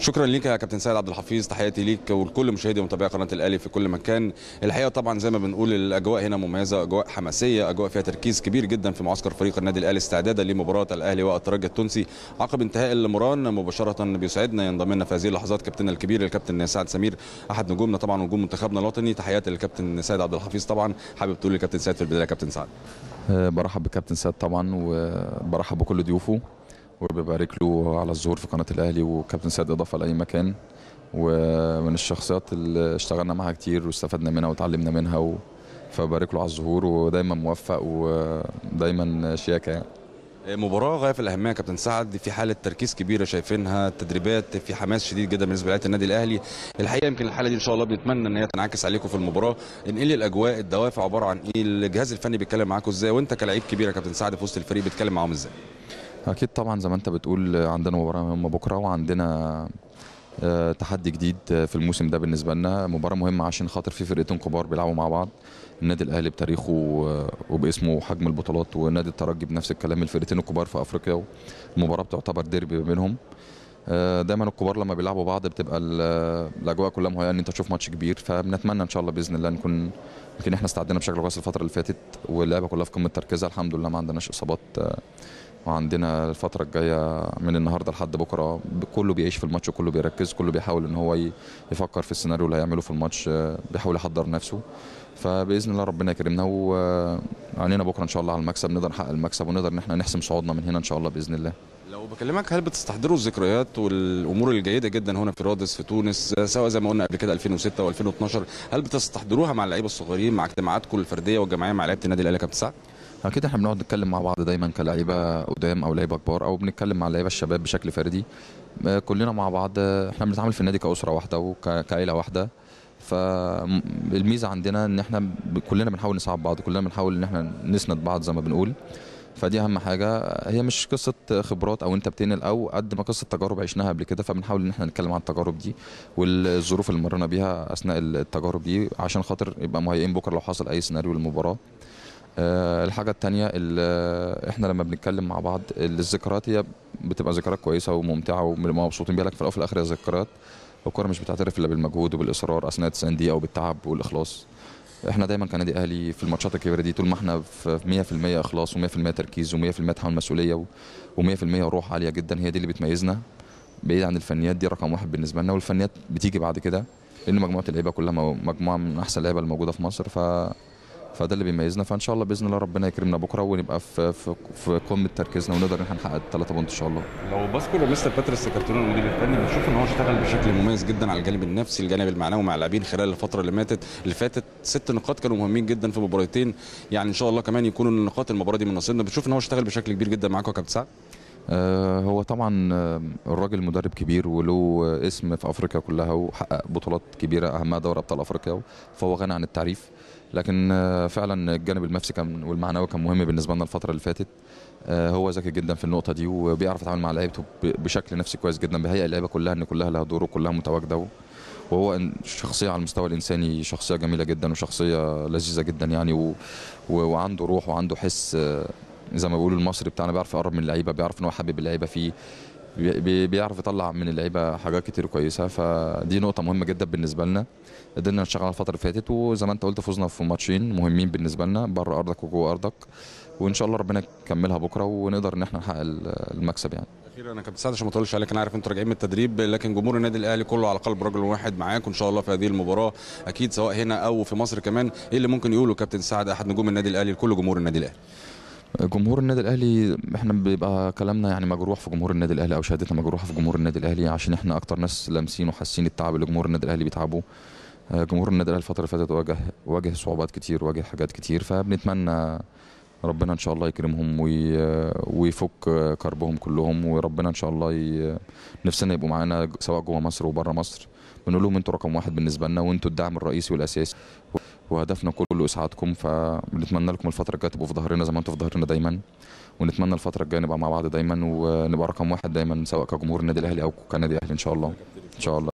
شكرا ليك يا كابتن سيد عبد الحفيظ تحياتي ليك ولكل مشاهدي ومتابعي قناه الاهلي في كل مكان الحقيقه طبعا زي ما بنقول الاجواء هنا مميزه اجواء حماسيه اجواء فيها تركيز كبير جدا في معسكر فريق النادي الاهلي استعدادا لمباراه الاهلي والترجي التونسي عقب انتهاء المران مباشره بيسعدنا ينضم لنا في هذه اللحظات كابتننا الكبير الكابتن سعد سمير احد نجومنا طبعا ونجوم منتخبنا الوطني تحياتي للكابتن سيد عبد الحفيظ طبعا حابب تقول للكابتن سيد في البدايه كابتن سعد أه، برحب بكابتن سعد طبعا وبرحب بكل ضيوفه وببارك له على الظهور في قناه الاهلي وكابتن سيد اضافه لاي مكان ومن الشخصيات اللي اشتغلنا معاها كتير واستفدنا منها وتعلمنا منها و... فبارك له على الظهور ودايما موفق ودايما شياكه يعني. آه، مباراة غاية في الأهمية كابتن سعد في حالة تركيز كبيرة شايفينها التدريبات في حماس شديد جدا بالنسبة لعيبة النادي الأهلي الحقيقة يمكن الحالة دي إن شاء الله بنتمنى إن هي تنعكس عليكم في المباراة انقلي الأجواء إيه الدوافع عبارة عن إيه الجهاز الفني بيتكلم معاكم إزاي وأنت كلاعب كبير يا كابتن سعد في وسط الفريق بيتكلم معاهم إزاي اكيد طبعا زي ما انت بتقول عندنا مباراه مهمه بكره وعندنا آه، تحدي جديد في الموسم ده بالنسبه لنا مباراه مهمه عشان خاطر في فرقتين كبار بيلعبوا مع بعض النادي الاهلي بتاريخه آه، وباسمه وحجم البطولات ونادي الترجي بنفس الكلام الفرقتين الكبار في افريقيا المباراه بتعتبر ديربي بينهم آه، دايما الكبار لما بيلعبوا بعض بتبقى الاجواء كلها مهيئه ان انت تشوف ماتش كبير فبنتمنى ان شاء الله باذن الله نكون يمكن احنا استعدينا بشكل كويس الفتره اللي فاتت واللعبه كلها في قمه تركيزها الحمد لله ما عندناش اصابات وعندنا الفتره الجايه من النهارده لحد بكره كله بيعيش في الماتش وكله بيركز كله بيحاول ان هو يفكر في السيناريو اللي هيعمله في الماتش بيحاول يحضر نفسه فباذن الله ربنا يكرمنا وعلينا بكره ان شاء الله على المكسب نقدر نحقق المكسب ونقدر ان احنا نحسم صعودنا من هنا ان شاء الله باذن الله لو بكلمك هل بتستحضروا الذكريات والامور الجيده جدا هنا في رادس في تونس سواء زي ما قلنا قبل كده 2006 و2012 هل بتستحضروها مع اللعيبه الصغيرين مع اجتماعاتكم الفرديه والجماعيه مع لعيبه النادي الاهلي كابتن سعد؟ اكيد احنا بنقعد نتكلم مع بعض دايما كلاعيبه قدام او لعيبه كبار او بنتكلم مع اللعيبه الشباب بشكل فردي آه، كلنا مع بعض احنا بنتعامل في النادي كاسره واحده وكعيله واحده فالميزه عندنا ان احنا كلنا بنحاول نساعد بعض كلنا بنحاول ان احنا نسند بعض زي ما بنقول فدي اهم حاجه هي مش قصه خبرات او انت بتنقل او قد ما قصه تجارب عشناها قبل كده فبنحاول ان احنا نتكلم عن التجارب دي والظروف اللي مرينا بيها اثناء التجارب دي عشان خاطر يبقى مهيئين بكره لو حصل اي سيناريو للمباراه آه، الحاجه التانية آه، احنا لما بنتكلم مع بعض الذكريات هي بتبقى ذكريات كويسه وممتعه ومبسوطين بيها لكن في الاول وفي الاخر هي ذكريات الكوره مش بتعترف الا بالمجهود وبالاصرار اثناء 90 دقيقه وبالتعب والاخلاص احنا دايما كنادي اهلي في الماتشات الكبيره دي طول ما احنا في 100% اخلاص و100% تركيز و100% تحمل مسؤوليه و100% روح عاليه جدا هي دي اللي بتميزنا بعيد عن الفنيات دي رقم واحد بالنسبه لنا والفنيات بتيجي بعد كده لان مجموعه اللعيبه كلها مجموعه من احسن اللعيبه الموجوده في مصر ف فده اللي بيميزنا فان شاء الله باذن الله ربنا يكرمنا بكره ونبقى في في, في قمه تركيزنا ونقدر ان احنا نحقق الثلاثه بونت ان شاء الله. لو باسكو مستر باتريس كابتن المدير الفني بنشوف ان هو اشتغل بشكل مميز جدا على الجانب النفسي الجانب المعنوي مع اللاعبين خلال الفتره اللي ماتت اللي فاتت ست نقاط كانوا مهمين جدا في مباراتين يعني ان شاء الله كمان يكونوا النقاط المباراه دي من نصيبنا بنشوف ان هو اشتغل بشكل كبير جدا معاكم يا كابتن سعد. آه، هو طبعا آه، الراجل مدرب كبير وله اسم في افريقيا كلها وحقق بطولات كبيره اهمها دوري ابطال افريقيا فهو غني عن التعريف لكن آه، فعلا الجانب النفسي كان والمعنوي كان مهم بالنسبه لنا الفتره اللي فاتت هو ذكي جدا في النقطه دي وبيعرف يتعامل مع لعيبته بشكل نفسي كويس جدا بيهيئ اللعيبه كلها ان كلها لها دور وكلها متواجده وهو شخصية على المستوى الإنساني شخصية جميلة جدا وشخصية لذيذة جدا يعني و... وعنده روح وعنده حس زي ما بيقولوا المصري بتاعنا بيعرف يقرب من اللعيبه بيعرف ان هو حابب اللعيبه فيه بيعرف يطلع من اللعيبه حاجات كتير كويسه فدي نقطه مهمه جدا بالنسبه لنا قدرنا نشتغل على الفتره اللي فاتت وزي ما انت قلت فوزنا في ماتشين مهمين بالنسبه لنا بره ارضك وجوه ارضك وان شاء الله ربنا يكملها بكره ونقدر ان احنا نحقق المكسب يعني اخيرا انا كابتن سعد عشان ما اطولش عليك انا عارف انتوا راجعين من التدريب لكن جمهور النادي الاهلي كله على قلب رجل واحد معاك وان شاء الله في هذه المباراه اكيد سواء هنا او في مصر كمان ايه اللي ممكن يقوله كابتن سعد احد نجوم النادي الاهلي لكل جمهور النادي الاهلي جمهور النادي الاهلي احنا بيبقى كلامنا يعني مجروح في جمهور النادي الاهلي او شهادتنا مجروحه في جمهور النادي الاهلي عشان احنا اكتر ناس لامسين وحاسين التعب اللي جمهور النادي الاهلي بيتعبه آه، جمهور النادي الاهلي الفتره اللي فاتت واجه واجه صعوبات كتير واجه حاجات كتير فبنتمنى ربنا ان شاء الله يكرمهم وي... ويفك كربهم كلهم وربنا ان شاء الله ي... نفسنا يبقوا معانا سواء جوه مصر وبره مصر بنقول لهم انتوا رقم واحد بالنسبه لنا وانتوا الدعم الرئيسي والاساسي وهدفنا كله اسعادكم فبنتمنى لكم الفتره الجايه تبقوا في ظهرنا زي ما انتم في ظهرنا دايما ونتمنى الفتره الجايه نبقى مع بعض دايما ونبقى رقم واحد دايما سواء كجمهور النادي الاهلي او كنادي اهلي ان شاء الله ان شاء الله